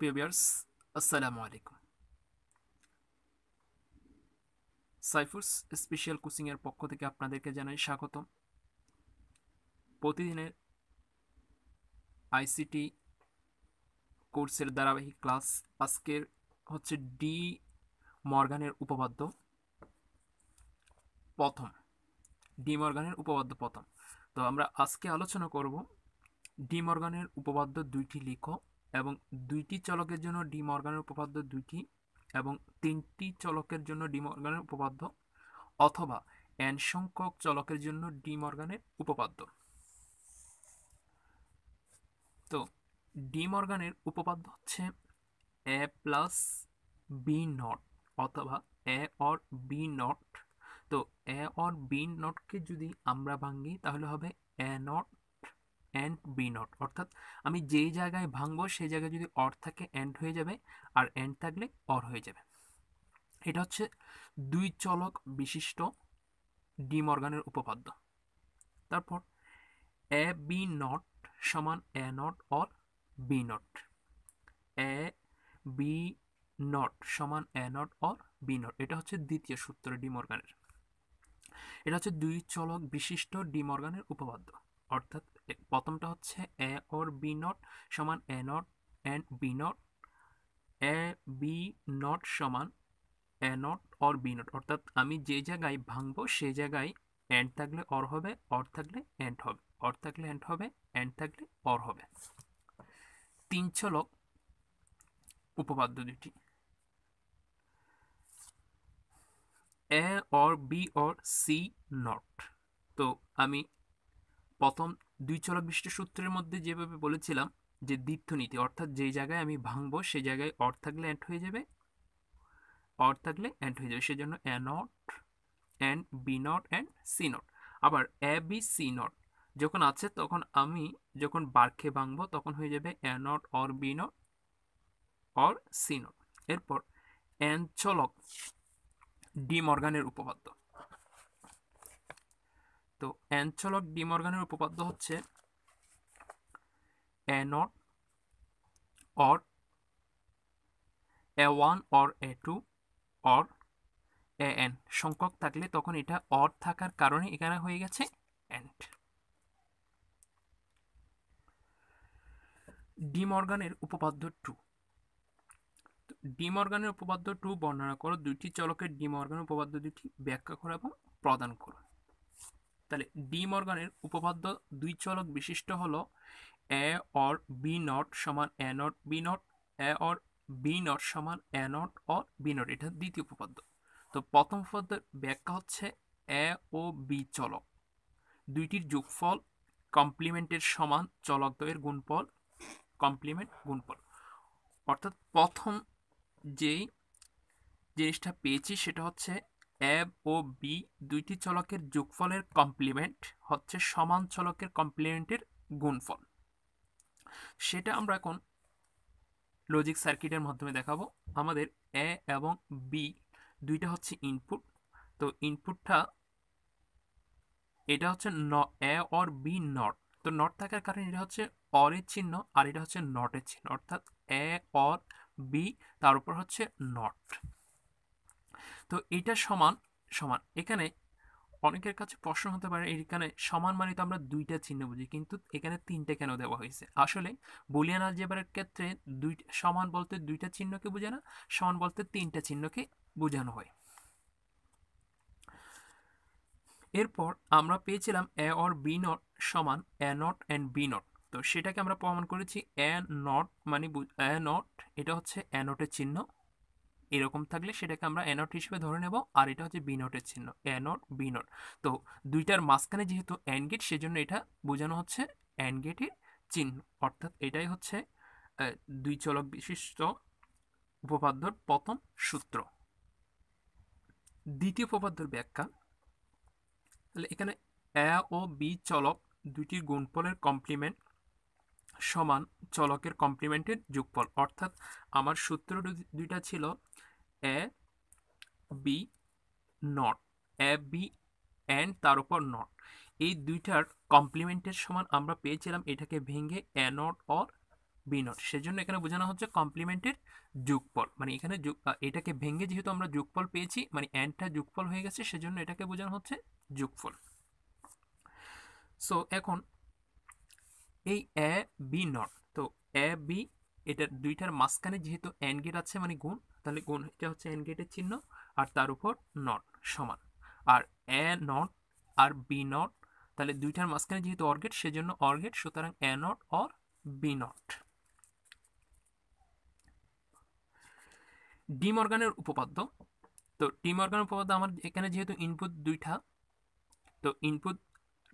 প্রিভিয়ার্স আসসালামু আলাইকুম সাইফুস স্পেশাল কোচিংয়ের পক্ষ থেকে আপনাদেরকে জানাই স্বাগতম প্রতিদিনের আইসিটি কোর্সের ধারাবাহিক ক্লাস আজকের হচ্ছে ডি মর্গানের উপপাদ্য প্রথম ডি মর্গানের উপপাদ্য প্রথম তো আমরা আজকে আলোচনা করব ডি মর্গানের উপপাদ্য দুইটি লিখো এবং দুইটি চলকের জন্য ডিমর্গানের উপপাদ্য দুইটি এবং তিনটি চলকের জন্য ডিমর্গানের উপপাদ্য অথবা এন সংখ্যক চলকের জন্য ডিমর্গানের উপপাদ্য তো ডিমর্গানের উপপাদ্য হচ্ছে এ প্লাস বি নট অথবা এ অর বি নট তো এ অর বি নটকে যদি আমরা ভাঙি তাহলে হবে A not and B not অর্থাৎ আমি যেই জায়গায় ভাঙবো সেই জায়গায় যদি অর থাকে অ্যান্ড হয়ে যাবে আর অ্যান্ড থাকলে অর হয়ে যাবে এটা হচ্ছে দুই চলক বিশিষ্ট ডিম অর্গানের উপপাদ্য তারপর এ বি নট সমান A not or B not A B not সমান A not or B not এটা হচ্ছে দ্বিতীয় সূত্র ডিমর্গানের এটা হচ্ছে দুই চলক বিশিষ্ট ডিম অর্গানের উপপাদ্য অর্থাৎ প্রথমটা হচ্ছে এ ওর বি নট সমান A not and B not A B not সমান A not or B not অর্থাৎ আমি যে জায়গায় ভাঙবো সে জায়গায় এন্ড থাকলে অর হবে অর থাকলে অ্যান্ড হবে অর থাকলে এন্ড হবে এন্ড থাকলে অর হবে তিন চলক উপপাদ্য দুটি A or B or C not তো আমি প্রথম দুই চলক বিশিষ্ট সূত্রের মধ্যে যেভাবে বলেছিলাম যে নীতি অর্থাৎ যেই জায়গায় আমি ভাঙব সেই জায়গায় অর থাকলে অ্যান্ড হয়ে যাবে অর থাকলে অ্যান্ড হয়ে যাবে সেজন্য A not and B not and C not আবার এ বি সি নট যখন আছে তখন আমি যখন বার্কে ভাঙব তখন হয়ে যাবে A not or B not or C not এরপর অ্যান চলক ডিম অর্গানের উপপাদ্য তো অ্যাঞ্চলক ডিমর্গানের উপপাদ্য হচ্ছে A not or A one or A two or A N সংখ্যক থাকলে তখন এটা অর থাকার কারণে এখানে হয়ে গেছে অ্যান্ড ডিমর্গানের উপপাদ্য টু ডিমর্গানের উপপাদ্য টু বর্ণনা করো দুইটি চলকের ডিমর্গানের উপপাদ্য দুটি ব্যাখ্যা করো এবং প্রদান করো তাহলে ডি মর্গানের উপপাদ্য দুই চলক বিশিষ্ট হল এ অর বি নট সমান A not B not A or B not সমান A not or B not এটা দ্বিতীয় উপপাদ্য তো প্রথম উপপাদ্যের ব্যাখ্যা হচ্ছে এ ও বি চলক দুইটির যোগফল কমপ্লিমেন্টের সমান চলক দ্বয়ের গুণফল কমপ্লিমেন্ট গুণফল অর্থাৎ প্রথম যেই জিনিসটা পেয়েছি সেটা হচ্ছে এব ও বি দুইটি চলকের যোগফলের কমপ্লিমেন্ট হচ্ছে সমান চলকের কমপ্লিমেন্টের গুণফল সেটা আমরা এখন লজিক সার্কিটের মাধ্যমে দেখাবো আমাদের এ এবং বি দুইটা হচ্ছে ইনপুট তো ইনপুটটা এটা হচ্ছে ন এ অর বি নট তো নট থাকার কারণে এটা হচ্ছে অরের চিহ্ন আর এটা হচ্ছে নটের চিহ্ন অর্থাৎ এ অর বি তার উপর হচ্ছে নট তো এটা সমান সমান এখানে অনেকের কাছে প্রশ্ন হতে পারে এখানে সমান মানে তো আমরা দুইটা চিহ্ন বুঝি কিন্তু এখানে তিনটে কেন দেওয়া হয়েছে আসলে বুলিয়ান আলজেবারের ক্ষেত্রে দুই সমান বলতে দুইটা চিহ্নকে বোঝে না সমান বলতে তিনটা চিহ্নকে বোঝানো হয় এরপর আমরা পেয়েছিলাম এ অর বি নট সমান A not and B not তো সেটাকে আমরা প্রমাণ করেছি এ নট মানে এ নট এটা হচ্ছে এ নটের চিহ্ন এরকম থাকলে সেটাকে আমরা অ্যানট হিসেবে ধরে নেব আর এটা হচ্ছে বি নোটের চিহ্ন অ্যানট নোট বি নোট তো দুইটার মাঝখানে যেহেতু অ্যানগেট গেট সেজন্য এটা বোঝানো হচ্ছে অ্যানগেটের গেটের চিহ্ন অর্থাৎ এটাই হচ্ছে দুই চলক বিশিষ্ট উপপাদ্যর প্রথম সূত্র দ্বিতীয় উপপাদ্যর ব্যাখ্যা তাহলে এখানে এ ও বি চলক দুইটির গুণফলের কমপ্লিমেন্ট সমান চলকের কমপ্লিমেন্টের যোগফল অর্থাৎ আমার সূত্র দুইটা ছিল A B not A B and তার উপর নট এই দুইটার কমপ্লিমেন্টের সমান আমরা পেয়েছিলাম এটাকে ভেঙে A not or B not সেজন্য এখানে বোঝানো হচ্ছে কমপ্লিমেন্টের যুগফল মানে এখানে এটাকে ভেঙে যেহেতু আমরা যুগফল পেয়েছি মানে অ্যান্ডটা যুগফল হয়ে গেছে সেজন্য এটাকে বোঝানো হচ্ছে যুগফল সো এখন এই এ বি নট তো এ বি এটার দুইটার মাঝখানে যেহেতু অ্যান্ড গেট আছে মানে গুণ তাহলে গুণ এটা হচ্ছে এন গেটের চিহ্ন আর তার উপর নট সমান আর এ নট আর বি নট তাহলে দুইটার মাঝখানে যেহেতু অর্গেট সেজন্য অর্গেট সুতরাং A not or B not ডিমর্গানের উপপাদ্য তো অর্গানের উপপাদ্য আমার এখানে যেহেতু ইনপুট দুইটা তো ইনপুট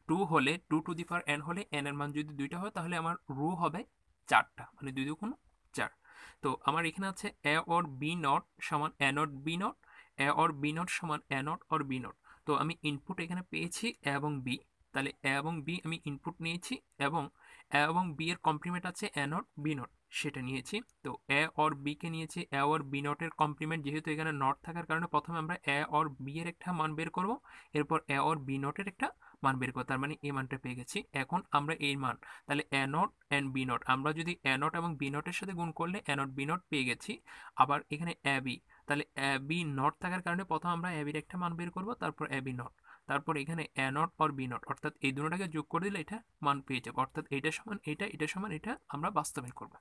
টু হলে two to the power N হলে এন এর মান যদি দুইটা হয় তাহলে আমার রু হবে চারটা মানে দুই দুগুণ চার তো আমার এখানে আছে এ অর বি নট সমান A not B not A or B not সমান A not or B not তো আমি ইনপুট এখানে পেয়েছি এবং বি তাহলে এ এবং বি আমি ইনপুট নিয়েছি এবং এ এবং বি এর কমপ্লিমেন্ট আছে এ নট বি নট সেটা নিয়েছি তো এ অর বিকে নিয়েছি এ অর বি নটের কমপ্লিমেন্ট যেহেতু এখানে নট থাকার কারণে প্রথমে আমরা এ অর বি এর একটা মান বের করব এরপর এ অর বি নটের একটা মান বের করি তার মানে এই মানটা পেয়ে গেছি এখন আমরা এই মান তাহলে অ্যানট অ্যান্ড বি নট আমরা যদি অ্যানট এবং বি নটের সাথে গুণ করলে অ্যানট নট বি নট পেয়ে গেছি আবার এখানে অ্যাবি তাহলে এ বি নট থাকার কারণে প্রথম আমরা এ বির একটা মান বের করব তারপর অ্যাবি নট তারপর এখানে অ্যানট অর বিনট অর্থাৎ এই দুটোটাকে যোগ করে দিলে এটা মান পেয়ে যাবো অর্থাৎ এটা সমান এটা এটা সমান এটা আমরা বাস্তবায়ন করবো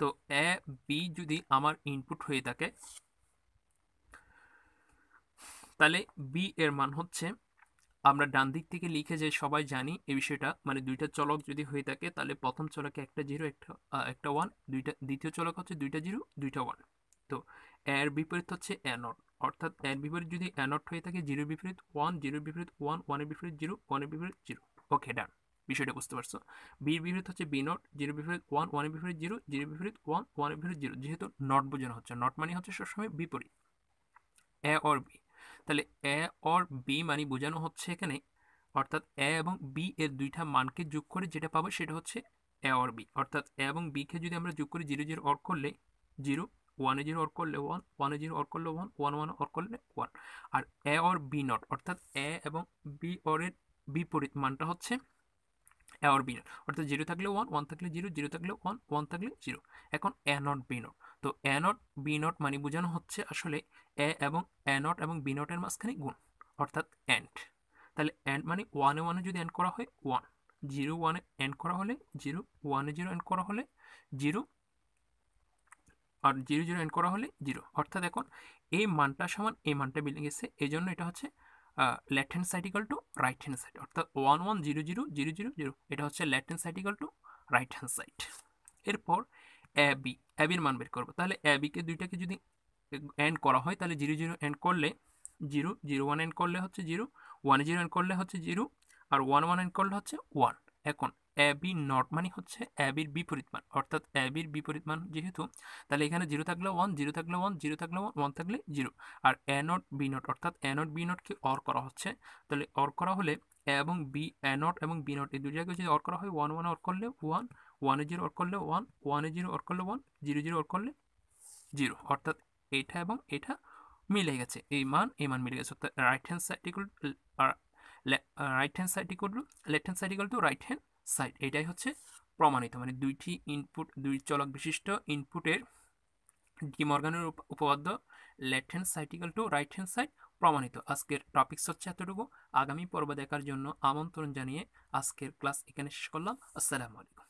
তো অ্যা বি যদি আমার ইনপুট হয়ে থাকে তাহলে বি এর মান হচ্ছে আমরা ডান দিক থেকে লিখে যে সবাই জানি এই বিষয়টা মানে দুইটা চলক যদি হয়ে থাকে তাহলে প্রথম চলকে একটা জিরো একটা একটা ওয়ান দুইটা দ্বিতীয় চলক হচ্ছে দুইটা জিরো দুইটা ওয়ান তো এর বিপরীত হচ্ছে অ্যানট অর্থাৎ এর বিপরীত যদি অ্যানট হয়ে থাকে জিরো বিপরীত ওয়ান জিরো বিপরীত ওয়ান ওয়ানের বিপরীত জিরো ওয়ানের বিপরীত জিরো ওকে ডান বিষয়টা বুঝতে পারছো বির বিপরীত হচ্ছে বি নট জিরো বিপরীত ওয়ান ওয়ানের বিপরীত জিরো জিরো বিপরীত ওয়ান ওয়ানের বিপরীত জিরো যেহেতু নট বোঝানো হচ্ছে নট মানে হচ্ছে সবসময় বিপরীত এ অর বি তাহলে এ অর বি মানে বোঝানো হচ্ছে এখানে অর্থাৎ এ এবং বি এর দুইটা মানকে যোগ করে যেটা পাবো সেটা হচ্ছে এ অর বি অর্থাৎ এ এবং বিকে যদি আমরা যোগ করি জিরো জিরো অর করলে জিরো ওয়ানে জিরো অর করলে ওয়ান ওয়ানে জিরো অর করলে ওয়ান ওয়ান ওয়ান অর করলে ওয়ান আর এ অর বি নট অর্থাৎ এ এবং বি অরের বিপরীত মানটা হচ্ছে অর বি অর্থাৎ জিরো থাকলে ওয়ান ওয়ান থাকলে জিরো জিরো থাকলে ওয়ান ওয়ান থাকলে জিরো এখন এ নট বি নট তো এ নট বি নট মানে বোঝানো হচ্ছে আসলে এ এবং এ নট এবং বি নটের মাঝখানে গুণ অর্থাৎ অ্যান্ড তাহলে অ্যান্ড মানে ওয়ানে ওয়ানে যদি অ্যান্ড করা হয় ওয়ান জিরো ওয়ানে অ্যান্ড করা হলে জিরো ওয়ানে জিরো অ্যান্ড করা হলে জিরো আর জিরো জিরো অ্যান্ড করা হলে জিরো অর্থাৎ এখন এই মানটা সমান এই মানটা বিল্ডিং গেছে এই জন্য এটা হচ্ছে left hand side equal to right hand side অর্থাৎ one one zero zero zero zero zero এটা হচ্ছে left hand side equal to right hand side এরপর এ বি এ বির মান বের করবো তাহলে এ বিকে দুইটাকে যদি অ্যান্ড করা হয় তাহলে জিরো জিরো অ্যান্ড করলে জিরো জিরো ওয়ান অ্যান্ড করলে হচ্ছে জিরো ওয়ান জিরো এন্ড করলে হচ্ছে জিরো আর ওয়ান ওয়ান অ্যান্ড করলে হচ্ছে ওয়ান এখন বি নট মানে হচ্ছে অ্যাবির বিপরীত মান অর্থাৎ অ্যাবির বিপরীত মান যেহেতু তাহলে এখানে জিরো থাকলে ওয়ান জিরো থাকলে ওয়ান জিরো থাকলে ওয়ান ওয়ান থাকলে জিরো আর এ নট বি নট অর্থাৎ এ নট বি নটকে অর করা হচ্ছে তাহলে অর করা হলে এ এবং বি এ নট এবং বি নট এই দুই জায়গায় যদি অর করা হয় ওয়ান ওয়ান অর করলে ওয়ান ওয়ানে জিরো অর করলে ওয়ান ওয়ানে জিরো অর করলে ওয়ান জিরো জিরো অর করলে জিরো অর্থাৎ এটা এবং এটা মিলে গেছে এই মান এই মান মিলে গেছে অর্থাৎ right hand side equal right hand side equal to left hand side equal to right hand side এটাই হচ্ছে প্রমাণিত মানে দুইটি ইনপুট দুই চলক বিশিষ্ট ইনপুটের ডিমর্গানের উপপাদ্য left hand side to right hand side প্রমাণিত আজকের টপিক্স হচ্ছে এতটুকু আগামী পর্ব দেখার জন্য আমন্ত্রণ জানিয়ে আজকের ক্লাস এখানে শেষ করলাম আসসালামু আলাইকুম